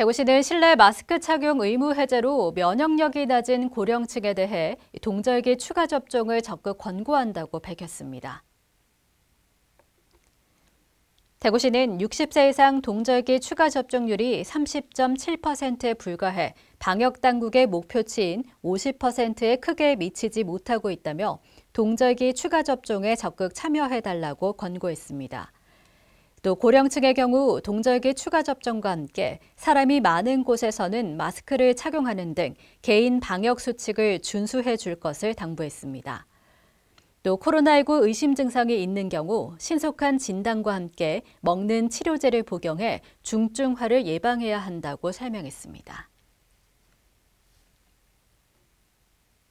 대구시는 실내 마스크 착용 의무 해제로 면역력이 낮은 고령층에 대해 동절기 추가 접종을 적극 권고한다고 밝혔습니다. 대구시는 60세 이상 동절기 추가 접종률이 30.7%에 불과해 방역 당국의 목표치인 50%에 크게 미치지 못하고 있다며 동절기 추가 접종에 적극 참여해달라고 권고했습니다. 또 고령층의 경우 동절기 추가 접종과 함께 사람이 많은 곳에서는 마스크를 착용하는 등 개인 방역 수칙을 준수해 줄 것을 당부했습니다. 또 코로나19 의심 증상이 있는 경우 신속한 진단과 함께 먹는 치료제를 복용해 중증화를 예방해야 한다고 설명했습니다.